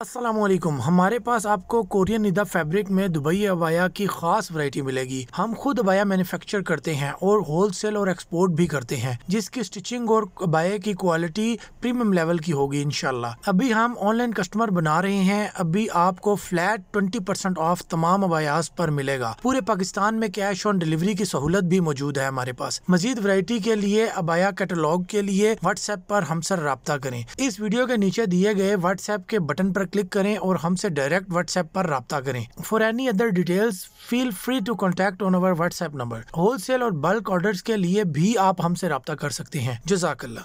असलम हमारे पास आपको कोरियन निदा फैब्रिक में दुबई अबाया की खास वैरायटी मिलेगी हम खुद अबाया मैन्युफैक्चर करते हैं और होलसेल और एक्सपोर्ट भी करते हैं जिसकी स्टिचिंग और अबाया की क्वालिटी प्रीमियम लेवल की होगी इनशाला अभी हम ऑनलाइन कस्टमर बना रहे हैं अभी आपको फ्लैट ट्वेंटी परसेंट ऑफ तमाम अबायास पर मिलेगा पूरे पाकिस्तान में कैश ऑन डिलीवरी की सहूलत भी मौजूद है हमारे पास मजीद वरायटी के लिए अबाया कैटलॉग के लिए व्हाट्सएप पर सर रबता करें इस वीडियो के नीचे दिए गए व्हाट्सएप के बटन पर क्लिक करें और हमसे डायरेक्ट व्हाट्सएप पर रबता करें for any other details feel free to contact on our WhatsApp number wholesale और बल्क ऑर्डर के लिए भी आप हमसे रबता कर सकते हैं जजाकल्ला